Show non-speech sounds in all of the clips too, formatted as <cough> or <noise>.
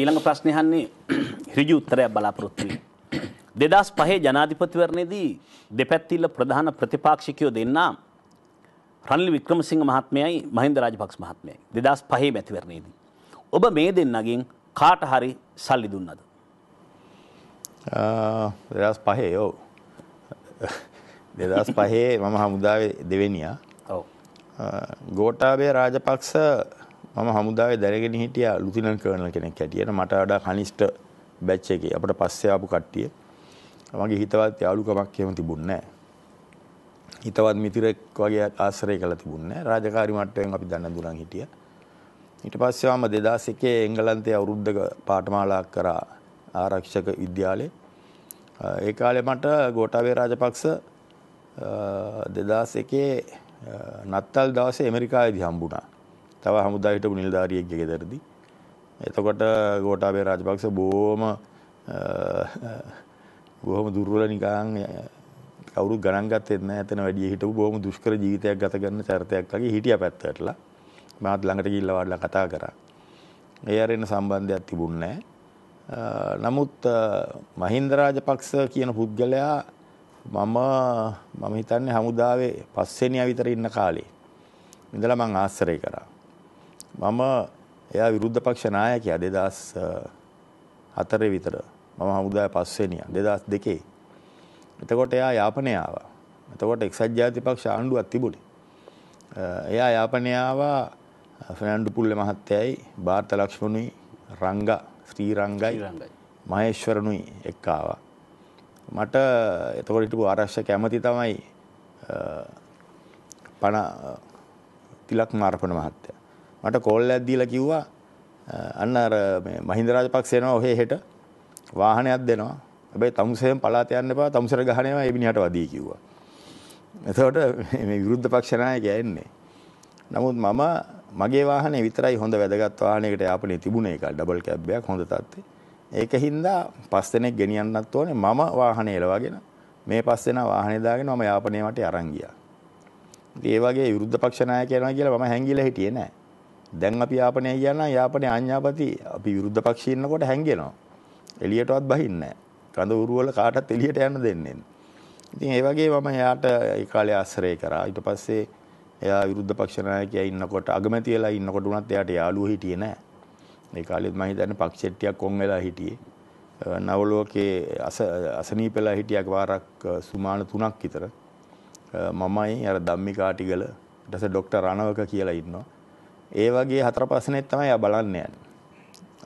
ඊළඟ ප්‍රශ්නය අහන්නේ <clears throat> ඍජු උත්තරයක් බලාපොරොත්තු වෙමි. 2005 ජනාධිපතිවරණයේදී දෙපැත්තිල ප්‍රධාන ප්‍රතිපක්ෂිකයෝ දෙන්නා රනිල් වික්‍රමසිංහ මහත්මයයි මහින්ද රාජපක්ෂ මහත්මයයි 2005 මැතිවරණයේදී ඔබ මේ දෙන්නගෙන් කාට හරි සල්ලි දුන්නද? දෙදස් පහේ ඔව දෙදස් පහේ මම හමුදාවේ දෙවෙනියා ගෝටාබේ රාජපක්ෂ මම හමුදාවේ දැනගෙන හිටියා ලුතිනන්ට් කර්නල් කෙනෙක් හැටියට මට වඩා කනිෂ්ඨ බැච් එකේ අපිට පස්සේ ආපු කට්ටිය. මගේ හිතවත් යාළුකමක් එහෙම තිබුණේ නැහැ. හිතවත් මිතිරෙක් වගේ ආශ්‍රය කළ තිබුණේ රාජකාරි මට්ටමින් අපි දැන දුරන් හිටිය. ඊට පස්සේ මම 2001 එංගලන්තයේ අවුරුද්දක පාඨමාලාවක් කරා ආරක්ෂක විද්‍යාලයේ. ඒ කාලේ මට ගෝඨාභය රාජපක්ෂ 2001 නත්තල් දවසේ ඇමරිකාවේදී හම්බුණා. තව හමුදා හිටපු නිලධාරියෙක්ගේ ගෙදරදී. එතකොට ගෝඨාභය රාජපක්ෂ බොහොම බොහොම දුර්වල නිකන් කවුරුත් ගණන් ගත්තේ නැහැ. එතන වැඩි හිටපු බොහොම දුෂ්කර ජීවිතයක් ගත කරන චරිතයක් වගේ හිටියා පැත්තටලා. මාත් ළඟට ගිහිල්ලා වාඩිලා කතා කරා. ඒ අරෙන සම්බන්ධයක් තිබුණේ නමුත් මහින්ද රාජපක්ෂ කියන පුද්ගලයා මම මම හිතන්නේ හමුදාවේ පස්වෙනියා විතර ඉන්න කාලේ ඉඳලා මං ආශ්‍රය කරා. මම එයා විරුද්ධ පක්ෂ නායකයා 2004 විතර මම හමුදාය පස්වෙනියා 2002 එතකොට එයා යාපනය ආවා. එතකොට එක්සත් ජාතික පක්ෂ ආණ්ඩුවක් තිබුණේ. එයා යාපනය ආවා ෆර්නැන්ඩු පුල්ලේ මහත්තයයි භාරත ලක්ෂ්මණුයි රංගා ශ්‍රී රංගයි මහේශ්වරණුයි එක්ක ආවා. මට එතකොට හිටපු ආරක්ෂක ඇමති තමයි පණ තිලක් මාරපන මහත්තයා. මට කෝල්ලයක් දීලා කිව්වා අන්න අර මේ මහින්ද රාජපක්ෂ එනවා ඔහේ හෙට වාහනයක් දෙනවා. හැබැයි තමුසෙන් පලාත යන්න එපා තමුසර ගහන ඒවා ඒ මිනිහට වදී කිව්වා. එතකොට මේ විරුද්ධ පක්ෂ නායකයා එන්නේ. නමුත් මම මගේ වාහනේ විතරයි හොඳ වැදගත් වාහනයකට යාපනේ තිබුණේ එක ඩබල් කැබ් එකක් හොඳ තත්ත්වේ. ඒක හින්දා පස් දෙනෙක් ගෙනියන්නත් ඕනේ මම වාහනේ එලවගෙන මේ පස් දෙනා වාහනේ දාගෙන මම යාපනේ වටේ අරන් ගියා. ඉතින් ඒ වගේ විරුද්ධ පක්ෂ නායකයනවා කියලා මම හැංගිලා හිටියේ නෑ. දැන් අපි යාපනය යන යාපනය ආඥාපති අපි විරුද්ධ පක්ෂයේ ඉන්නකොට හැංගෙනවා. එළියටවත් බහින්නේ නැහැ. කඳ උරුවල කාටත් එළියට යන්න දෙන්නේ ඉතින් ඒ වගේ මම එයාට ඒ කාලේ ආශ්‍රය කරා. ඊට පස්සේ එයා විරුද්ධ පක්ෂ නායකයා ඉන්නකොට අගමැතිලා ඉන්නකොට උනත් එයාට යාළුවෝ හිටියේ නැහැ. ඒ කාලෙත් මම හිතන්නේ පක්ෂෙට්ටියක් කොන් වෙලා හිටියේ. නවලෝකේ අසනීපලා හිටියක් වාරක් සුමාන තුනක් විතර. මමයි අර ධම්මිකාටිගල ඊට පස්සේ ડોක්ටර් රණවක කියලා ඉන්නවා. ඒ වගේ හතර පස්සනේ තමයි යා බලන්න යන්නේ.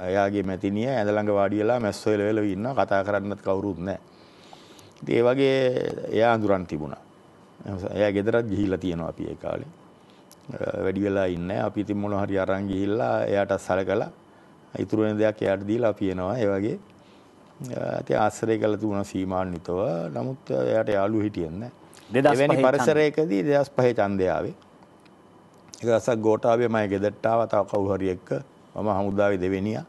එයාගේ මැතිනිය ඇඳ ළඟ වාඩි වෙලා මැස්සෝ එලවලව ඉන්නවා කතා කරන්නත් කවුරුත් නැහැ. ඉතින් ඒ වගේ එයා අඳුරන් තිබුණා. එයා ගෙදරත් ගිහිල්ලා තියෙනවා අපි ඒ කාලේ. වැඩි වෙලා ඉන්නේ අපි ඉතින් මොන හරි අරන් ගිහිල්ලා එයාට සලකලා ඉතුරු වෙන දෙයක් එයාට දීලා අපි එනවා. ඒ වගේ ඉතින් ආශ්‍රය කළ තුන සීමාන්විතව. නමුත් එයාට යාළුවෝ හිටියන්නේ නැහැ. 2005 පරිසරයකදී 2005 ඡන්දය ආවේ. එක දසක් ගෝටාවේ මම ගෙදරට ආවා තව කවුරු හරි එක්ක මම හමුදාවේ දෙවෙනියා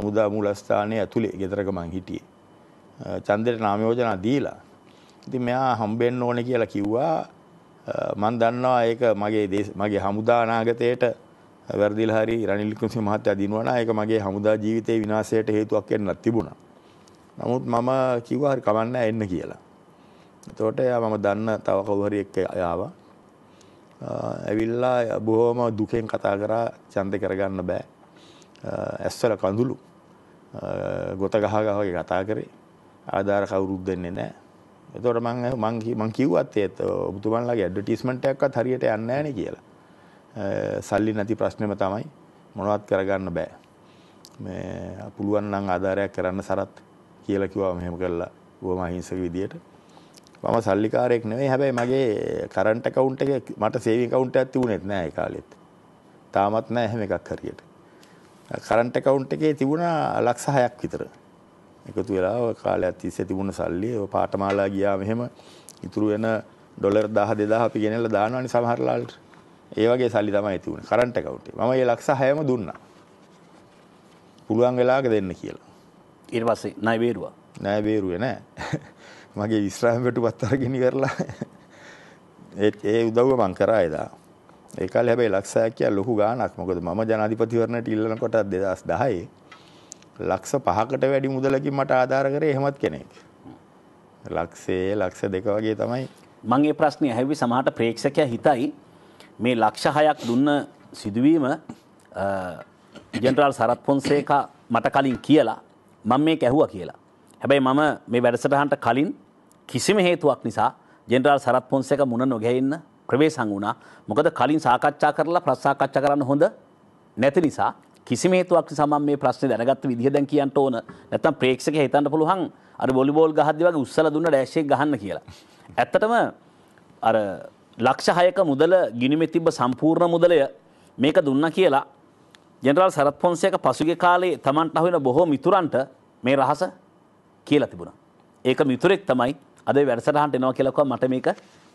හමුදා මූලස්ථානයේ ඇතුලේ ගෙදරක මං හිටියේ චන්දේට නාම යෝජනා දීලා ඉතින් මෙයා හම්බෙන්න ඕනේ කියලා කිව්වා මම දන්නවා ඒක මගේ මගේ හමුදා අනාගතයට වැරදිලා හරි රනිල් කුන්සි මහත්තයා දිනුවා නම් ඒක මගේ හමුදා ජීවිතේ විනාශයට හේතුවක් වෙන්නත් තිබුණා නමුත් මම කිව්වා හරි කමක් එන්න කියලා එතකොට එයා මම දන්න තව කවුරු හරි එක්ක ආවා ඇවිල්ලා බොහෝම දුකෙන් කතා කරා චන්ත කරගන්න බෑ. ඇස්වල කඳුළු ගොත ගහගහගේ කතා කරේ ආධාර කවුරුත් දෙන්නේ නෑ. එතකොට මං මං මං කිව්වත් ඒත් ඔබතුමන්ලගේ ඇඩ්වර්ටයිස්මන්ට් එකක්වත් හරියට යන්නේ නැහනේ කියලා. සල්ලි නැති ප්‍රශ්නෙම තමයි මොනවත් කරගන්න බෑ. මේ පුළුවන් නම් ආධාරයක් කරන්න සරත් කියලා කිව්වා මෙහෙම කළා. බොහොම අහිංසක විදියට. මම සල්ලිකාරයෙක් නෙවෙයි හැබැයි මගේ කරන්ට් account එක මට saving account එකක් තිබුණෙත් නෑ ඒ කාලෙත්. තාමත් නෑ හැම එකක් හරියට. කරන්ට් account එකේ තිබුණා ලක්ෂ 6ක් විතර. එකතු වෙලා කාලයක් තිස්සේ තිබුණ සල්ලි ඔය පාටමාලා ගියා මෙහෙම ඉතුරු වෙන ඩොලර් 1000 2000 අපි ගෙනල්ලා දානවනේ සමහර ලාල්ට. ඒ වගේ සල්ලි තමයි තිබුණේ කරන්ට් account එකේ. මම ඒ ලක්ෂ 6ම දුන්නා. පුළුවන් වෙලාවක දෙන්න කියලා. ඊට පස්සේ ණය බේරුවා. ණය බේරුවේ නෑ. <laughs> මගේ විශ්‍රාම වැටුපත් අරගෙන කරලා ඒ උදව්ව මං කරා එදා. ඒ කාලේ හැබැයි ලක්ෂයක් කියලා ලොකු ගාණක්. මොකද මම ජනාධිපතිවරණයට ඉල්ලනකොට 2010 ලක්ෂ 5කට වැඩි මුදලකින් මට ආධාර කරේ එහෙමත් කෙනෙක්. ලක්ෂේ ලක්ෂ දෙක වගේ තමයි. මම මේ ප්‍රශ්නේ ඇහුවේ සමහරට ප්‍රේක්ෂකයා හිතයි මේ ලක්ෂ 6ක් දුන්න සිදුවීම ජෙනරාල් සරත් පොන්සේකා මට කලින් කියලා මම මේක ඇහුවා කියලා. හැබැයි මම මේ වැඩසටහන්ට කලින් කිසිම හේතුවක් නිසා ජෙනරාල් සරත් පොන්සේක මුණ නොගැහින්න ප්‍රවේශම් වුණා. මොකද කලින් සාකච්ඡා කරලා ප්‍රසාකච්ඡා කරන්න හොඳ නැති නිසා කිසිම හේතුවක් නිසා මම මේ ප්‍රශ්නේ දැනගත්ත විදිහ දැන් කියන්න ඕන. නැත්තම් ප්‍රේක්ෂකයා හිතන්න පුළුවන් අර වොලිබෝල් ගහද්දි වගේ උස්සලා දුන්න ඩෑෂ් එක ගහන්න කියලා. ඇත්තටම අර ලක්ෂ 6ක මුදල ගිනිමේ තිබ්බ සම්පූර්ණ මුදලය මේක දුන්නා කියලා ජෙනරාල් සරත් පොන්සේක පසුගිය කාලේ Tamanට අහු වෙන බොහෝ මිතුරන්ට මේ රහස කියලා තිබුණා. ඒක මිතුරෙක් තමයි අද වැඩසටහන්ට එනවා කියලාකව මට මේක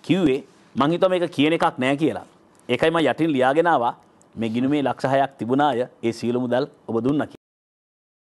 කිව්වේ මං හිතුවා මේක කියන එකක් නෑ කියලා. ඒකයි මම යටින් ලියාගෙන ආවා මේ ගිනුමේ ලක්ෂ 6ක් තිබුණා අය ඒ සීලු මුදල් ඔබ දුන්නා